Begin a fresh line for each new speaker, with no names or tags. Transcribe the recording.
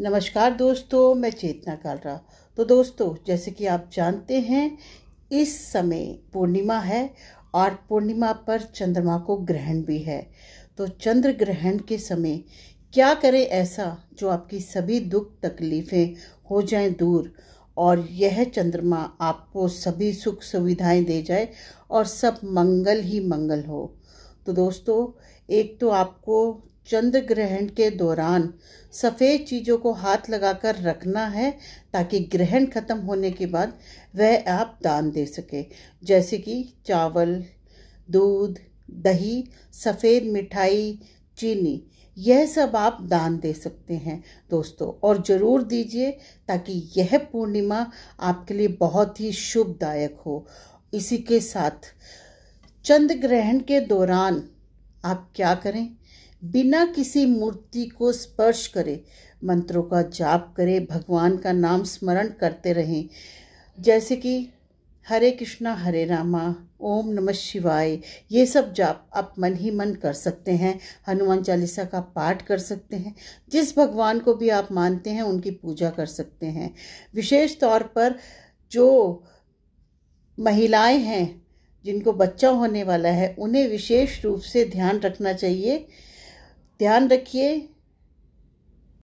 नमस्कार दोस्तों मैं चेतना कालरा तो दोस्तों जैसे कि आप जानते हैं इस समय पूर्णिमा है और पूर्णिमा पर चंद्रमा को ग्रहण भी है तो चंद्र ग्रहण के समय क्या करें ऐसा जो आपकी सभी दुख तकलीफ़ें हो जाएं दूर और यह चंद्रमा आपको सभी सुख सुविधाएं दे जाए और सब मंगल ही मंगल हो तो दोस्तों एक तो आपको चंद्र ग्रहण के दौरान सफ़ेद चीज़ों को हाथ लगाकर रखना है ताकि ग्रहण ख़त्म होने के बाद वह आप दान दे सके जैसे कि चावल दूध दही सफ़ेद मिठाई चीनी यह सब आप दान दे सकते हैं दोस्तों और ज़रूर दीजिए ताकि यह पूर्णिमा आपके लिए बहुत ही शुभदायक हो इसी के साथ चंद्र ग्रहण के दौरान आप क्या करें बिना किसी मूर्ति को स्पर्श करे मंत्रों का जाप करें भगवान का नाम स्मरण करते रहें जैसे कि हरे कृष्णा हरे रामा ओम नमः शिवाय ये सब जाप आप मन ही मन कर सकते हैं हनुमान चालीसा का पाठ कर सकते हैं जिस भगवान को भी आप मानते हैं उनकी पूजा कर सकते हैं विशेष तौर पर जो महिलाएं हैं जिनको बच्चा होने वाला है उन्हें विशेष रूप से ध्यान रखना चाहिए ध्यान रखिए